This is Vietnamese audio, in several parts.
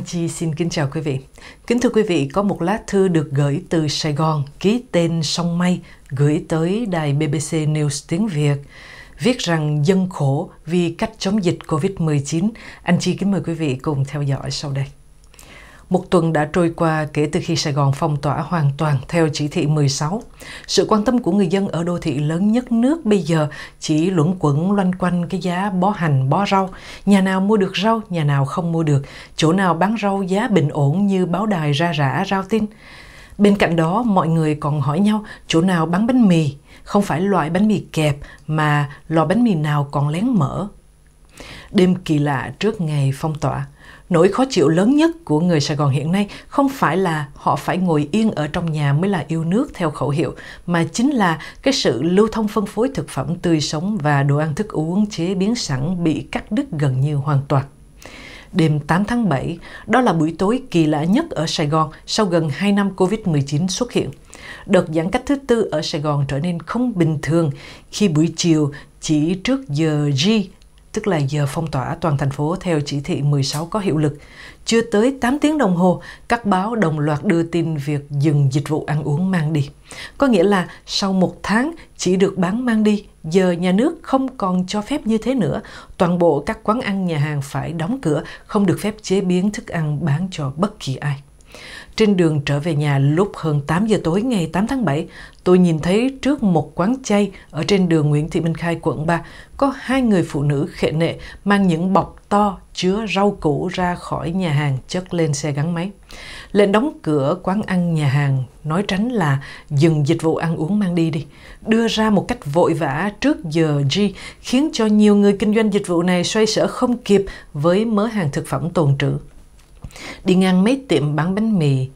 Anh Chi xin kính chào quý vị. Kính thưa quý vị, có một lá thư được gửi từ Sài Gòn, ký tên Song May, gửi tới đài BBC News tiếng Việt, viết rằng dân khổ vì cách chống dịch COVID-19. Anh Chi kính mời quý vị cùng theo dõi sau đây. Một tuần đã trôi qua kể từ khi Sài Gòn phong tỏa hoàn toàn theo chỉ thị 16. Sự quan tâm của người dân ở đô thị lớn nhất nước bây giờ chỉ luẩn quẩn loanh quanh cái giá bó hành, bó rau. Nhà nào mua được rau, nhà nào không mua được. Chỗ nào bán rau giá bình ổn như báo đài ra rã rau tin. Bên cạnh đó, mọi người còn hỏi nhau chỗ nào bán bánh mì, không phải loại bánh mì kẹp mà lò bánh mì nào còn lén mở. Đêm kỳ lạ trước ngày phong tỏa, nỗi khó chịu lớn nhất của người Sài Gòn hiện nay không phải là họ phải ngồi yên ở trong nhà mới là yêu nước theo khẩu hiệu, mà chính là cái sự lưu thông phân phối thực phẩm tươi sống và đồ ăn thức uống chế biến sẵn bị cắt đứt gần như hoàn toàn. Đêm 8 tháng 7, đó là buổi tối kỳ lạ nhất ở Sài Gòn sau gần 2 năm Covid-19 xuất hiện. Đợt giãn cách thứ tư ở Sài Gòn trở nên không bình thường khi buổi chiều chỉ trước giờ G tức là giờ phong tỏa toàn thành phố theo chỉ thị 16 có hiệu lực. Chưa tới 8 tiếng đồng hồ, các báo đồng loạt đưa tin việc dừng dịch vụ ăn uống mang đi. Có nghĩa là sau một tháng chỉ được bán mang đi, giờ nhà nước không còn cho phép như thế nữa. Toàn bộ các quán ăn nhà hàng phải đóng cửa, không được phép chế biến thức ăn bán cho bất kỳ ai. Trên đường trở về nhà lúc hơn 8 giờ tối ngày 8 tháng 7, tôi nhìn thấy trước một quán chay ở trên đường Nguyễn Thị Minh Khai, quận 3, có hai người phụ nữ khệ nệ mang những bọc to chứa rau củ ra khỏi nhà hàng chất lên xe gắn máy. Lệnh đóng cửa quán ăn nhà hàng nói tránh là dừng dịch vụ ăn uống mang đi đi. Đưa ra một cách vội vã trước giờ G khiến cho nhiều người kinh doanh dịch vụ này xoay sở không kịp với mớ hàng thực phẩm tồn trữ. Đi ngang mấy tiệm bán bánh mì,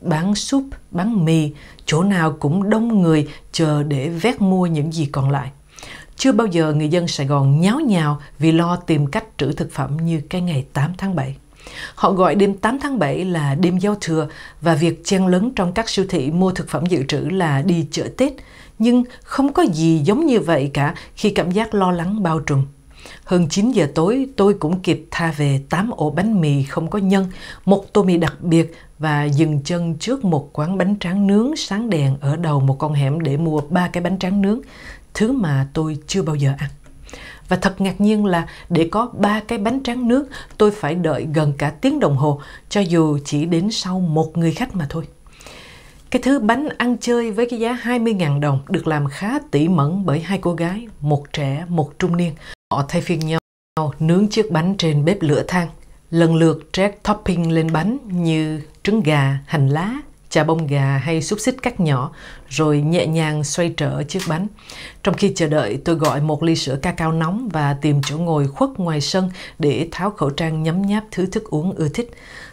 bán súp, bán mì, chỗ nào cũng đông người chờ để vét mua những gì còn lại. Chưa bao giờ người dân Sài Gòn nháo nhào vì lo tìm cách trữ thực phẩm như cái ngày 8 tháng 7. Họ gọi đêm 8 tháng 7 là đêm giao thừa và việc chen lấn trong các siêu thị mua thực phẩm dự trữ là đi chợ Tết, nhưng không có gì giống như vậy cả khi cảm giác lo lắng bao trùm. Hơn 9 giờ tối, tôi cũng kịp tha về 8 ổ bánh mì không có nhân, một tô mì đặc biệt và dừng chân trước một quán bánh tráng nướng sáng đèn ở đầu một con hẻm để mua ba cái bánh tráng nướng, thứ mà tôi chưa bao giờ ăn. Và thật ngạc nhiên là để có ba cái bánh tráng nướng, tôi phải đợi gần cả tiếng đồng hồ, cho dù chỉ đến sau một người khách mà thôi. Cái thứ bánh ăn chơi với cái giá 20.000 đồng được làm khá tỉ mẩn bởi hai cô gái, một trẻ, một trung niên thay phiên nhau nướng chiếc bánh trên bếp lửa than, lần lượt trét topping lên bánh như trứng gà, hành lá, chà bông gà hay xúc xích cắt nhỏ, rồi nhẹ nhàng xoay trở chiếc bánh. Trong khi chờ đợi, tôi gọi một ly sữa ca cao nóng và tìm chỗ ngồi khuất ngoài sân để tháo khẩu trang nhấm nháp thứ thức uống ưa thích.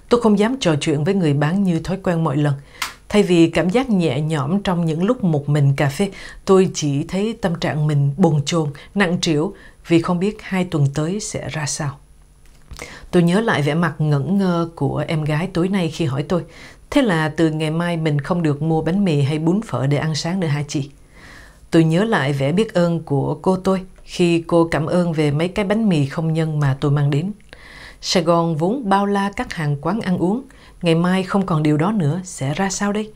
Tôi không dám trò chuyện với người bán như thói quen mọi lần. Thay vì cảm giác nhẹ nhõm trong những lúc một mình cà phê, tôi chỉ thấy tâm trạng mình bồn chồn, nặng trĩu vì không biết hai tuần tới sẽ ra sao. Tôi nhớ lại vẻ mặt ngẩn ngơ của em gái tối nay khi hỏi tôi, thế là từ ngày mai mình không được mua bánh mì hay bún phở để ăn sáng nữa hả chị? Tôi nhớ lại vẻ biết ơn của cô tôi khi cô cảm ơn về mấy cái bánh mì không nhân mà tôi mang đến. Sài Gòn vốn bao la các hàng quán ăn uống, ngày mai không còn điều đó nữa, sẽ ra sao đây?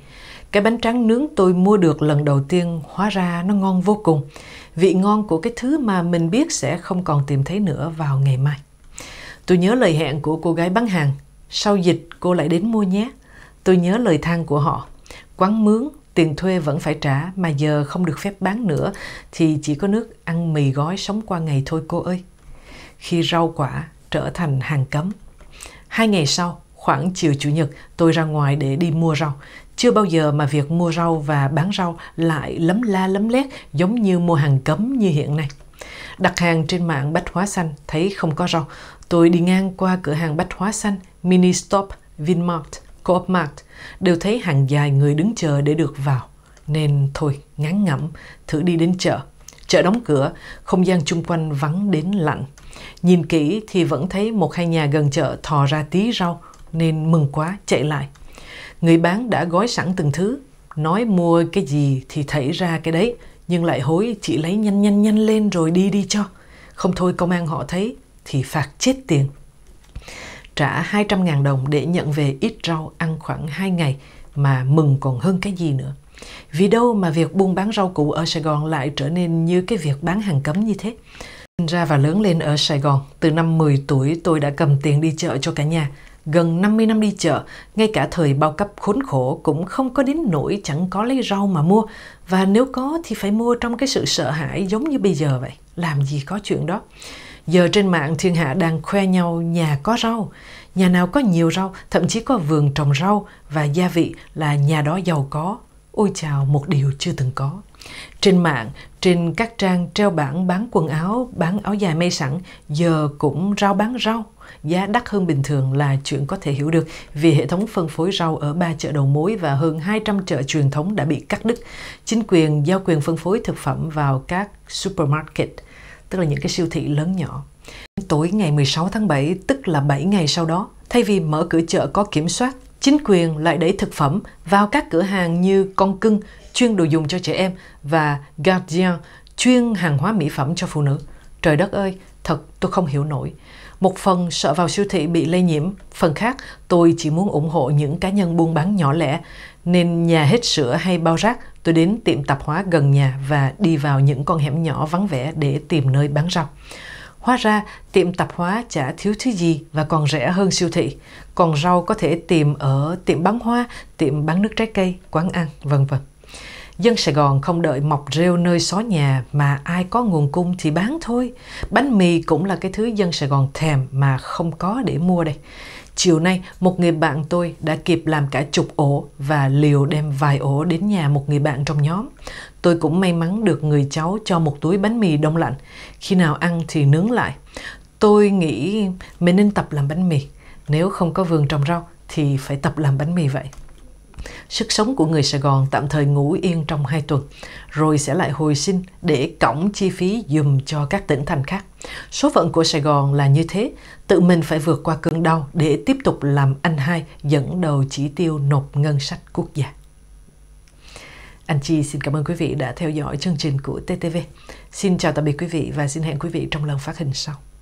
Cái bánh tráng nướng tôi mua được lần đầu tiên hóa ra nó ngon vô cùng. Vị ngon của cái thứ mà mình biết sẽ không còn tìm thấy nữa vào ngày mai. Tôi nhớ lời hẹn của cô gái bán hàng. Sau dịch cô lại đến mua nhé. Tôi nhớ lời than của họ. Quán mướn, tiền thuê vẫn phải trả mà giờ không được phép bán nữa thì chỉ có nước ăn mì gói sống qua ngày thôi cô ơi. Khi rau quả trở thành hàng cấm. Hai ngày sau, khoảng chiều Chủ nhật, tôi ra ngoài để đi mua rau. Chưa bao giờ mà việc mua rau và bán rau lại lấm la lấm lét giống như mua hàng cấm như hiện nay. Đặt hàng trên mạng Bách Hóa Xanh, thấy không có rau. Tôi đi ngang qua cửa hàng Bách Hóa Xanh, Mini Stop, Vinmart, Coop đều thấy hàng dài người đứng chờ để được vào. Nên thôi, ngán ngẩm, thử đi đến chợ. Chợ đóng cửa, không gian chung quanh vắng đến lạnh. Nhìn kỹ thì vẫn thấy một hai nhà gần chợ thò ra tí rau nên mừng quá chạy lại. Người bán đã gói sẵn từng thứ, nói mua cái gì thì thảy ra cái đấy, nhưng lại hối chị lấy nhanh nhanh nhanh lên rồi đi đi cho. Không thôi công an họ thấy thì phạt chết tiền. Trả 200.000 đồng để nhận về ít rau ăn khoảng 2 ngày mà mừng còn hơn cái gì nữa. Vì đâu mà việc buôn bán rau củ ở Sài Gòn lại trở nên như cái việc bán hàng cấm như thế? Sinh ra và lớn lên ở Sài Gòn, từ năm 10 tuổi tôi đã cầm tiền đi chợ cho cả nhà. Gần 50 năm đi chợ, ngay cả thời bao cấp khốn khổ cũng không có đến nỗi chẳng có lấy rau mà mua. Và nếu có thì phải mua trong cái sự sợ hãi giống như bây giờ vậy. Làm gì có chuyện đó. Giờ trên mạng thiên hạ đang khoe nhau nhà có rau. Nhà nào có nhiều rau, thậm chí có vườn trồng rau và gia vị là nhà đó giàu có, Ôi chào một điều chưa từng có. Trên mạng, trên các trang treo bảng bán quần áo, bán áo dài may sẵn, giờ cũng rau bán rau. Giá đắt hơn bình thường là chuyện có thể hiểu được vì hệ thống phân phối rau ở ba chợ đầu mối và hơn 200 chợ truyền thống đã bị cắt đứt. Chính quyền giao quyền phân phối thực phẩm vào các supermarket, tức là những cái siêu thị lớn nhỏ. Tối ngày 16 tháng 7, tức là 7 ngày sau đó, thay vì mở cửa chợ có kiểm soát, chính quyền lại đẩy thực phẩm vào các cửa hàng như Con Cưng chuyên đồ dùng cho trẻ em và Guardian chuyên hàng hóa mỹ phẩm cho phụ nữ. Trời đất ơi, thật tôi không hiểu nổi. Một phần sợ vào siêu thị bị lây nhiễm, phần khác tôi chỉ muốn ủng hộ những cá nhân buôn bán nhỏ lẻ, nên nhà hết sữa hay bao rác tôi đến tiệm tạp hóa gần nhà và đi vào những con hẻm nhỏ vắng vẻ để tìm nơi bán rau. Hóa ra, tiệm tạp hóa chả thiếu thứ gì và còn rẻ hơn siêu thị. Còn rau có thể tìm ở tiệm bán hoa, tiệm bán nước trái cây, quán ăn, vân vân. Dân Sài Gòn không đợi mọc rêu nơi xó nhà mà ai có nguồn cung thì bán thôi. Bánh mì cũng là cái thứ dân Sài Gòn thèm mà không có để mua đây. Chiều nay, một người bạn tôi đã kịp làm cả chục ổ và liều đem vài ổ đến nhà một người bạn trong nhóm. Tôi cũng may mắn được người cháu cho một túi bánh mì đông lạnh. Khi nào ăn thì nướng lại. Tôi nghĩ mình nên tập làm bánh mì. Nếu không có vườn trồng rau thì phải tập làm bánh mì vậy. Sức sống của người Sài Gòn tạm thời ngủ yên trong 2 tuần, rồi sẽ lại hồi sinh để cõng chi phí dùm cho các tỉnh thành khác. Số phận của Sài Gòn là như thế, tự mình phải vượt qua cơn đau để tiếp tục làm anh hai dẫn đầu chỉ tiêu nộp ngân sách quốc gia. Anh Chi xin cảm ơn quý vị đã theo dõi chương trình của TTV. Xin chào tạm biệt quý vị và xin hẹn quý vị trong lần phát hình sau.